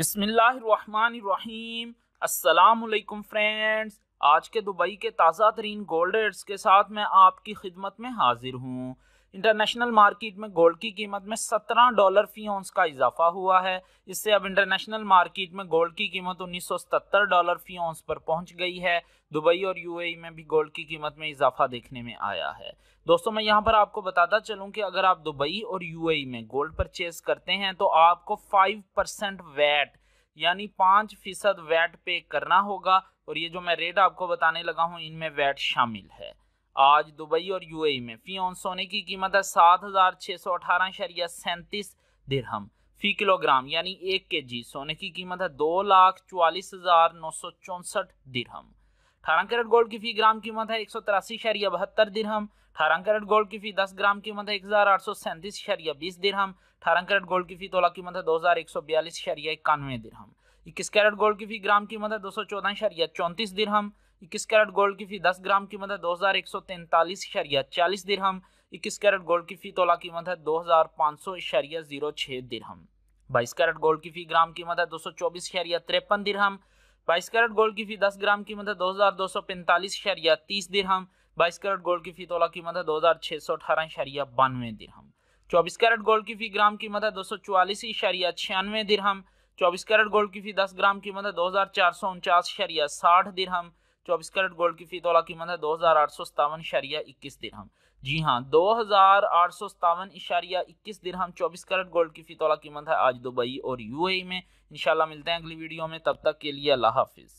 बिसमीम् असलकम फ्रेंड्स आज के दुबई के ताज़ा तरीन गोल्डर्स के साथ मैं आपकी खिदमत में हाजिर हूँ इंटरनेशनल मार्केट में गोल्ड की कीमत में 17 डॉलर फी ऑन्स का इजाफा हुआ है इससे अब इंटरनेशनल मार्केट में गोल्ड की कीमत 1977 डॉलर फी ऑन्स पर पहुंच गई है दुबई और यूएई e में भी गोल्ड की कीमत में इजाफा देखने में आया है दोस्तों मैं यहाँ पर आपको बताता चलूँ कि अगर आप दुबई और यूएई e में गोल्ड परचेज करते हैं तो आपको फाइव परसेंट वैट यानी पाँच फीसद वैट पे करना होगा और ये जो मैं रेट आपको बताने लगा हूँ इनमें वैट शामिल है आज दुबई और यूएई में फी ऑन सोने की कीमत है सात हज़ार छः सौ अठारह शरिया सैंतीस दिरहम फी किलोग्राम यानी एक के जी सोने की कीमत है दो लाख चवालीस हज़ार नौ सौ चौंसठ दिरहम अठारह कैरेट गोल्ड की फी ग्राम कीमत है एक सौ तिरासी शरिया बहत्तर दिरहम अठारह कैरेट गोल्ड की फी दस ग्राम कीमत है एक हज़ार आठ सौ सैंतीस शरिया बीस दिरहम अठारह कैरेट गोल्ड की फी तोला कीमत है दो हज़ार एक सौ बयालीस शरिया इक्यानवे दिरहम इक्कीस कैरेट गोल्ड की फी ग्राम कीमत है दो सौ चौदह शरिया चौंतीस हम इक्कीस कैरेट गोल्ड की फी दस ग्राम कीमत है दो हज़ार एक सौ तैंतालीस शरिया चालीस हम इक्कीस कैरेट गोल्ड की फी तोला कीमत है दो हज़ार पाँच सौ शरिया जीरो छः हम बाईस कैरेट गोल्ड की फी ग्राम कीमत है दो सौ चौबीस शरिया तिरपन हम बाईस कैरेट गोल्ड की फी दस ग्राम कीमत है दो हज़ार दो सौ पैंतालीस शरिया तीस हम बाईस कैरेट गोल्ड की फी तोला कीमत है दो हज़ार छः सौ अठारह शरिया बानवे हम चौबीस कैरेट गोल्ड की फी ग्राम कीमत है दो सौ चवालीस शरिया छियानवे हम चौबीस कैरेट गोल्ड की फी दस ग्राम कीमत है दो हज़ार चार सौ उनचास शरिया साठ दिरहम चौबीस कैरेट गोल्ड की फी तोला कीमत है दो हज़ार आठ सौ सतावन शरिया इक्कीस दिरहम जी हाँ दो हज़ार आठ सौ सतावन इशारिया इक्कीस दिरहम चौबीस कैरेट गोल्ड की फी तोला कीमत है आज दुबई और यूएई में इंशाल्लाह मिलते हैं अगली वीडियो में तब तक के लिए अल्लाह हाफिज़